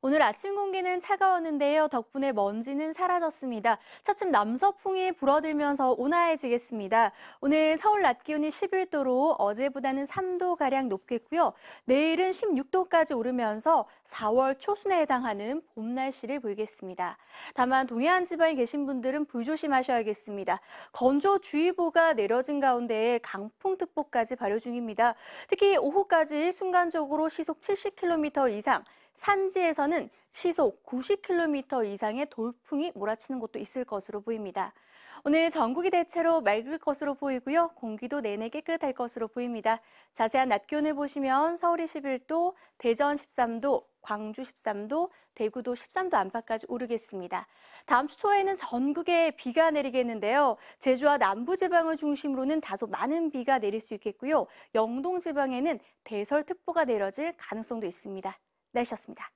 오늘 아침 공기는 차가웠는데요. 덕분에 먼지는 사라졌습니다. 차츰 남서풍이 불어들면서 온화해지겠습니다. 오늘 서울 낮 기온이 11도로 어제보다는 3도가량 높겠고요. 내일은 16도까지 오르면서 4월 초순에 해당하는 봄 날씨를 보이겠습니다. 다만 동해안 지방에 계신 분들은 불조심하셔야겠습니다. 건조주의보가 내려진 가운데 강풍특보까지 발효 중입니다. 특히 오후까지 순간적으로 시속 70km 이상 산지에서는 시속 90km 이상의 돌풍이 몰아치는 곳도 있을 것으로 보입니다. 오늘 전국이 대체로 맑을 것으로 보이고요. 공기도 내내 깨끗할 것으로 보입니다. 자세한 낮 기온을 보시면 서울이 11도, 대전 13도, 광주 13도, 대구도 13도 안팎까지 오르겠습니다. 다음 주 초에는 전국에 비가 내리겠는데요. 제주와 남부지방을 중심으로는 다소 많은 비가 내릴 수 있겠고요. 영동지방에는 대설특보가 내려질 가능성도 있습니다. 내셨습니다.